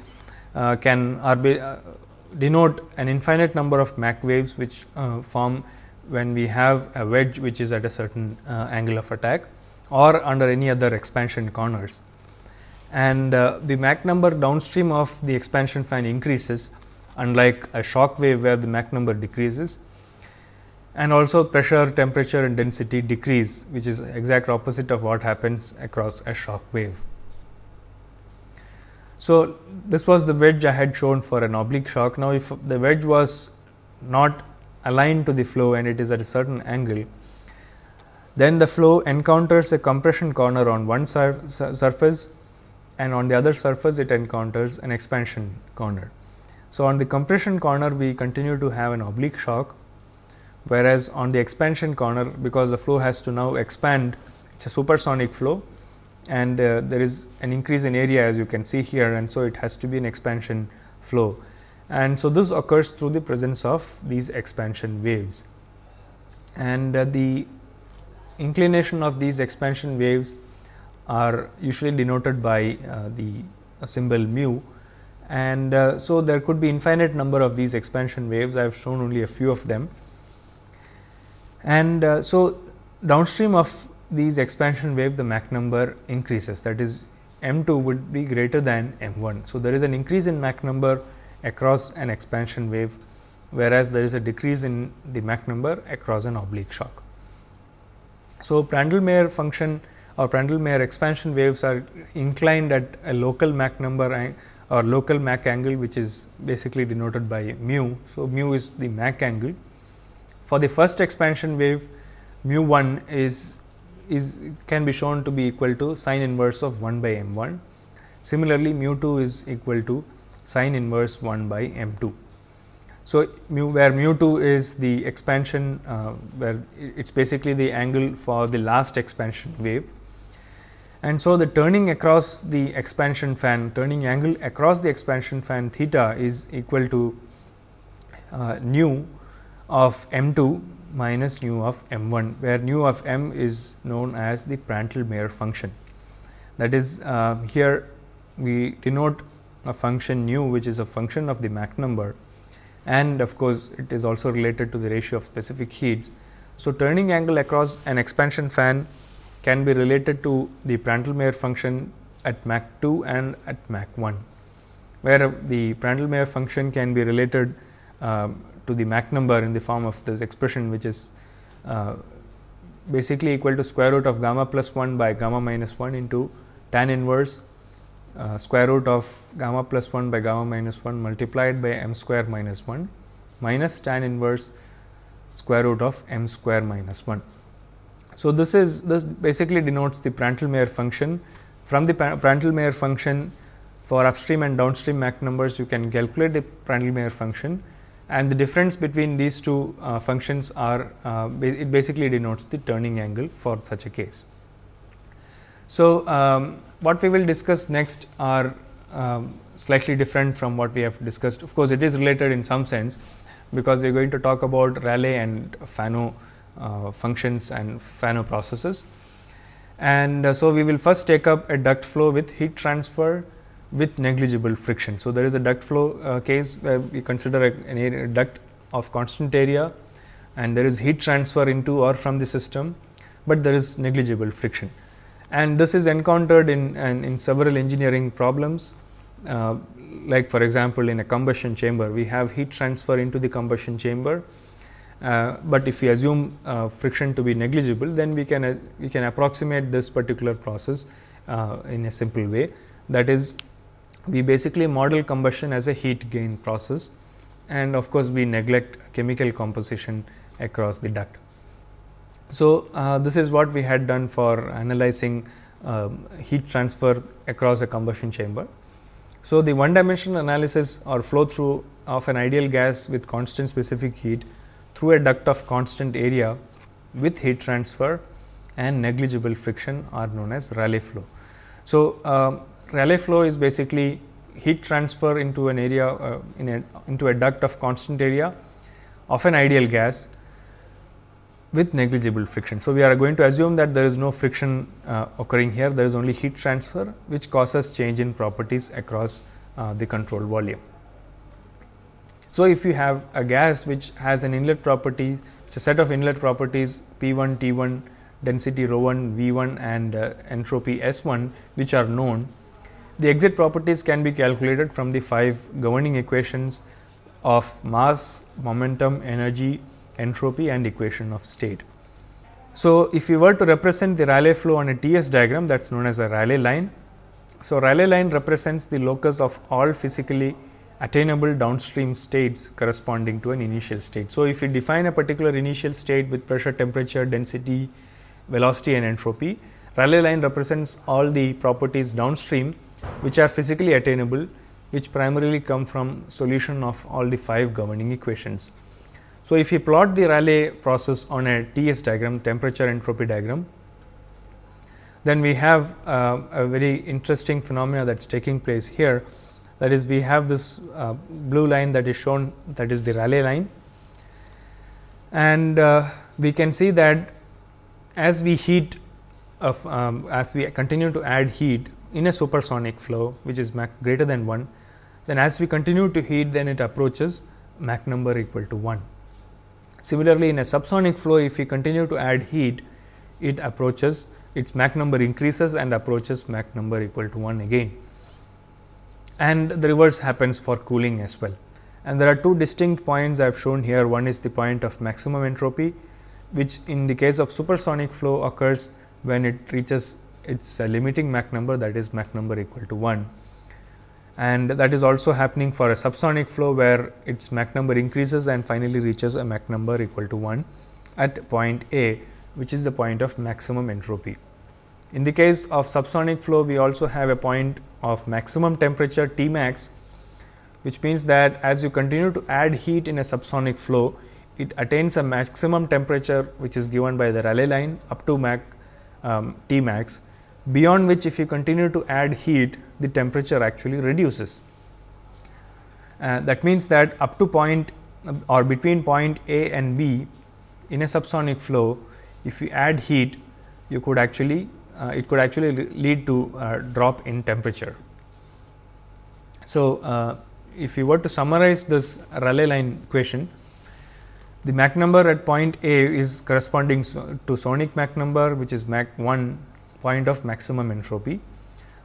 uh, can uh, denote an infinite number of Mach waves which uh, form when we have a wedge which is at a certain uh, angle of attack or under any other expansion corners. And uh, the Mach number downstream of the expansion fan increases unlike a shock wave where the Mach number decreases and also pressure, temperature and density decrease which is exact opposite of what happens across a shock wave. So, this was the wedge I had shown for an oblique shock. Now, if the wedge was not aligned to the flow and it is at a certain angle, then the flow encounters a compression corner on one sur sur surface and on the other surface it encounters an expansion corner. So, on the compression corner we continue to have an oblique shock whereas on the expansion corner because the flow has to now expand it is a supersonic flow and uh, there is an increase in area as you can see here and so it has to be an expansion flow. And so, this occurs through the presence of these expansion waves and uh, the inclination of these expansion waves are usually denoted by uh, the uh, symbol mu and uh, so there could be infinite number of these expansion waves I have shown only a few of them and uh, so, downstream of these expansion wave the Mach number increases that is m 2 would be greater than m 1. So, there is an increase in Mach number across an expansion wave whereas, there is a decrease in the Mach number across an oblique shock. So, Prandtl-Meyer function or Prandtl-Meyer expansion waves are inclined at a local Mach number or local Mach angle which is basically denoted by mu. So, mu is the Mach angle for the first expansion wave mu 1 is is can be shown to be equal to sine inverse of 1 by m 1. Similarly, mu 2 is equal to sine inverse 1 by m 2. So, mu where mu 2 is the expansion uh, where it is basically the angle for the last expansion wave. And so, the turning across the expansion fan turning angle across the expansion fan theta is equal to uh, nu of m2 minus nu of m1, where nu of m is known as the Prandtl-Meyer function. That is, uh, here we denote a function nu, which is a function of the Mach number, and of course, it is also related to the ratio of specific heats. So, turning angle across an expansion fan can be related to the Prandtl-Meyer function at Mach 2 and at Mach 1, where the Prandtl-Meyer function can be related um, to the Mach number in the form of this expression which is uh, basically equal to square root of gamma plus 1 by gamma minus 1 into tan inverse uh, square root of gamma plus 1 by gamma minus 1 multiplied by m square minus 1 minus tan inverse square root of m square minus 1. So, this is this basically denotes the Prandtl-Meyer function. From the Prandtl-Meyer function for upstream and downstream Mach numbers you can calculate the Prandtl-Meyer function and the difference between these two uh, functions are uh, it basically denotes the turning angle for such a case. So, um, what we will discuss next are um, slightly different from what we have discussed of course, it is related in some sense because we are going to talk about Rayleigh and Fano uh, functions and Fano processes. And uh, so, we will first take up a duct flow with heat transfer with negligible friction. So, there is a duct flow uh, case where we consider a, duct of constant area and there is heat transfer into or from the system, but there is negligible friction. And this is encountered in, in, in several engineering problems uh, like for example, in a combustion chamber we have heat transfer into the combustion chamber, uh, but if we assume uh, friction to be negligible then we can uh, we can approximate this particular process uh, in a simple way that is we basically model combustion as a heat gain process and of course, we neglect chemical composition across the duct. So, uh, this is what we had done for analyzing um, heat transfer across a combustion chamber. So, the one dimensional analysis or flow through of an ideal gas with constant specific heat through a duct of constant area with heat transfer and negligible friction are known as Rayleigh flow. So, uh, Rayleigh flow is basically heat transfer into an area uh, in a, into a duct of constant area of an ideal gas with negligible friction. So, we are going to assume that there is no friction uh, occurring here, there is only heat transfer which causes change in properties across uh, the control volume. So, if you have a gas which has an inlet property, which a set of inlet properties P 1, T 1, density rho 1, V 1 and uh, entropy S 1 which are known, the exit properties can be calculated from the five governing equations of mass, momentum, energy, entropy and equation of state. So, if we were to represent the Rayleigh flow on a TS diagram that is known as a Rayleigh line. So, Rayleigh line represents the locus of all physically attainable downstream states corresponding to an initial state. So, if we define a particular initial state with pressure, temperature, density, velocity and entropy, Rayleigh line represents all the properties downstream which are physically attainable which primarily come from solution of all the five governing equations. So, if we plot the Rayleigh process on a TS diagram temperature entropy diagram then we have uh, a very interesting phenomena that is taking place here that is we have this uh, blue line that is shown that is the Rayleigh line and uh, we can see that as we heat of, um, as we continue to add heat in a supersonic flow which is Mach greater than 1, then as we continue to heat then it approaches Mach number equal to 1. Similarly, in a subsonic flow if we continue to add heat it approaches its Mach number increases and approaches Mach number equal to 1 again. And the reverse happens for cooling as well. And there are two distinct points I have shown here. One is the point of maximum entropy, which in the case of supersonic flow occurs when it reaches its a limiting Mach number that is Mach number equal to 1 and that is also happening for a subsonic flow where its Mach number increases and finally reaches a Mach number equal to 1 at point A which is the point of maximum entropy. In the case of subsonic flow we also have a point of maximum temperature T max which means that as you continue to add heat in a subsonic flow it attains a maximum temperature which is given by the Rayleigh line up to Mach um, T max beyond which if you continue to add heat the temperature actually reduces. Uh, that means that up to point uh, or between point A and B in a subsonic flow if you add heat you could actually uh, it could actually lead to a drop in temperature. So, uh, if you were to summarize this Rayleigh line equation the Mach number at point A is corresponding to sonic Mach number which is Mach 1 point of maximum entropy.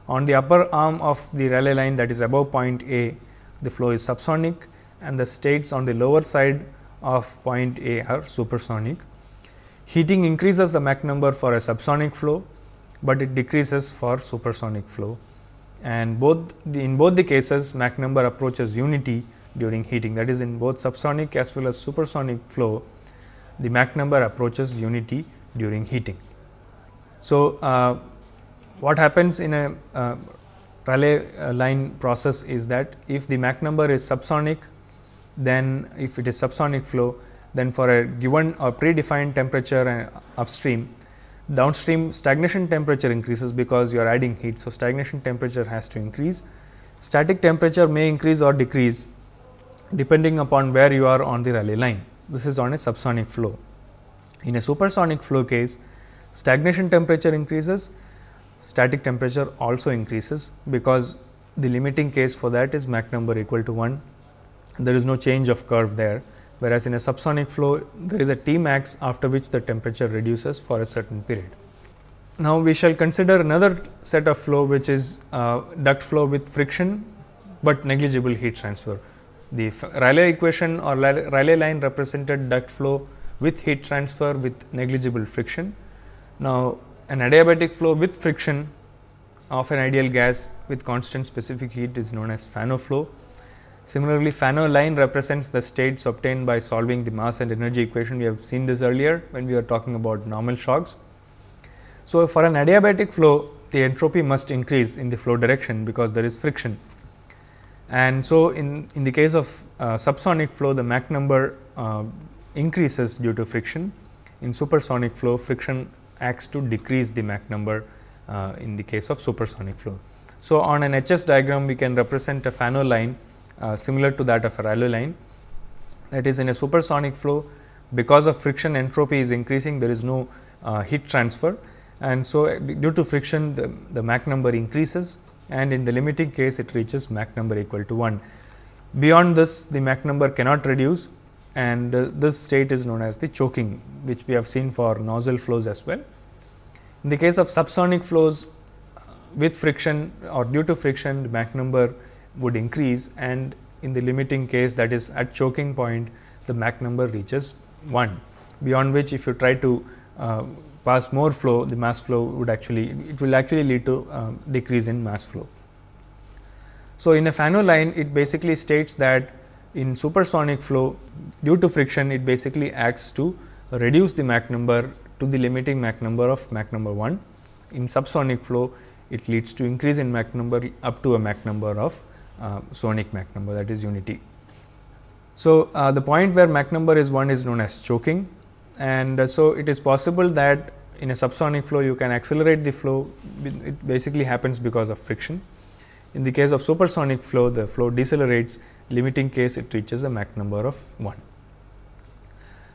On the upper arm of the Rayleigh line that is above point A, the flow is subsonic and the states on the lower side of point A are supersonic. Heating increases the Mach number for a subsonic flow, but it decreases for supersonic flow. And both the, in both the cases, Mach number approaches unity during heating. That is, in both subsonic as well as supersonic flow, the Mach number approaches unity during heating. So, uh, what happens in a uh, Rayleigh uh, line process is that if the Mach number is subsonic, then if it is subsonic flow, then for a given or predefined temperature upstream, downstream stagnation temperature increases because you are adding heat. So, stagnation temperature has to increase. Static temperature may increase or decrease depending upon where you are on the Rayleigh line. This is on a subsonic flow. In a supersonic flow case, Stagnation temperature increases, static temperature also increases because the limiting case for that is Mach number equal to 1. There is no change of curve there, whereas in a subsonic flow there is a T max after which the temperature reduces for a certain period. Now, we shall consider another set of flow which is uh, duct flow with friction, but negligible heat transfer. The Rayleigh equation or Rayleigh line represented duct flow with heat transfer with negligible friction now, an adiabatic flow with friction of an ideal gas with constant specific heat is known as Fano flow. Similarly, Fano line represents the states obtained by solving the mass and energy equation. We have seen this earlier when we were talking about normal shocks. So, for an adiabatic flow, the entropy must increase in the flow direction because there is friction. And so, in, in the case of uh, subsonic flow, the Mach number uh, increases due to friction. In supersonic flow, friction acts to decrease the Mach number uh, in the case of supersonic flow. So, on an HS diagram we can represent a Fano line uh, similar to that of a Rayleigh line that is in a supersonic flow because of friction entropy is increasing there is no uh, heat transfer and so eh, due to friction the, the Mach number increases and in the limiting case it reaches Mach number equal to 1. Beyond this the Mach number cannot reduce and uh, this state is known as the choking which we have seen for nozzle flows as well. In the case of subsonic flows uh, with friction or due to friction the Mach number would increase and in the limiting case that is at choking point the Mach number reaches 1 beyond which if you try to uh, pass more flow the mass flow would actually it will actually lead to uh, decrease in mass flow. So, in a Fano line it basically states that in supersonic flow, due to friction, it basically acts to reduce the Mach number to the limiting Mach number of Mach number 1. In subsonic flow, it leads to increase in Mach number up to a Mach number of uh, sonic Mach number that is unity. So, uh, the point where Mach number is 1 is known as choking and uh, so it is possible that in a subsonic flow you can accelerate the flow it basically happens because of friction. In the case of supersonic flow, the flow decelerates, limiting case it reaches a Mach number of 1.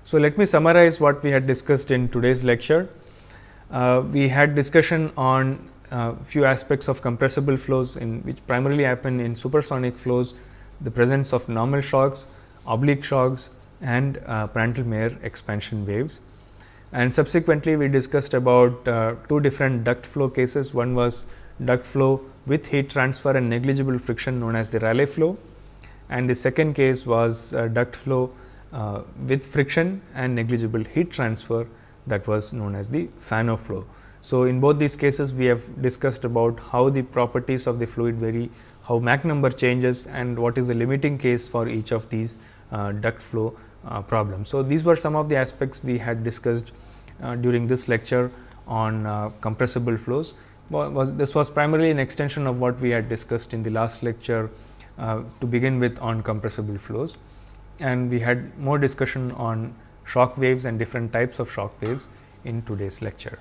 So, let me summarize what we had discussed in today's lecture. Uh, we had discussion on uh, few aspects of compressible flows in which primarily happen in supersonic flows, the presence of normal shocks, oblique shocks and uh, Prandtl-Meyer expansion waves. And subsequently, we discussed about uh, two different duct flow cases. One was duct flow with heat transfer and negligible friction known as the Rayleigh flow and the second case was uh, duct flow uh, with friction and negligible heat transfer that was known as the Fano flow. So, in both these cases we have discussed about how the properties of the fluid vary, how Mach number changes and what is the limiting case for each of these uh, duct flow uh, problems. So, these were some of the aspects we had discussed uh, during this lecture on uh, compressible flows was this was primarily an extension of what we had discussed in the last lecture uh, to begin with on compressible flows and we had more discussion on shock waves and different types of shock waves in today's lecture.